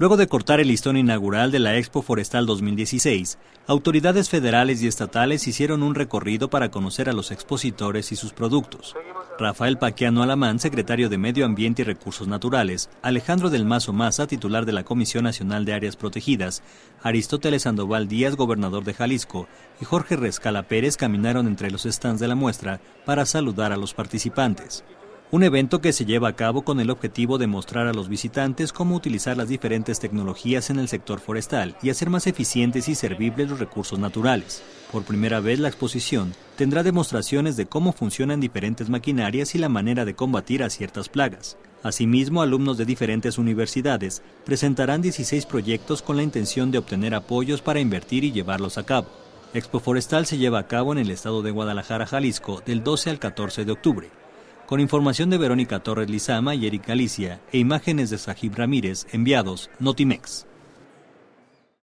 Luego de cortar el listón inaugural de la Expo Forestal 2016, autoridades federales y estatales hicieron un recorrido para conocer a los expositores y sus productos. Rafael Paquiano Alamán, secretario de Medio Ambiente y Recursos Naturales, Alejandro del Mazo Maza, titular de la Comisión Nacional de Áreas Protegidas, Aristóteles Sandoval Díaz, gobernador de Jalisco, y Jorge Rescala Pérez caminaron entre los stands de la muestra para saludar a los participantes un evento que se lleva a cabo con el objetivo de mostrar a los visitantes cómo utilizar las diferentes tecnologías en el sector forestal y hacer más eficientes y servibles los recursos naturales. Por primera vez la exposición tendrá demostraciones de cómo funcionan diferentes maquinarias y la manera de combatir a ciertas plagas. Asimismo, alumnos de diferentes universidades presentarán 16 proyectos con la intención de obtener apoyos para invertir y llevarlos a cabo. Expo Forestal se lleva a cabo en el estado de Guadalajara, Jalisco, del 12 al 14 de octubre con información de Verónica Torres Lizama y Eric Galicia e imágenes de Sajib Ramírez, enviados Notimex.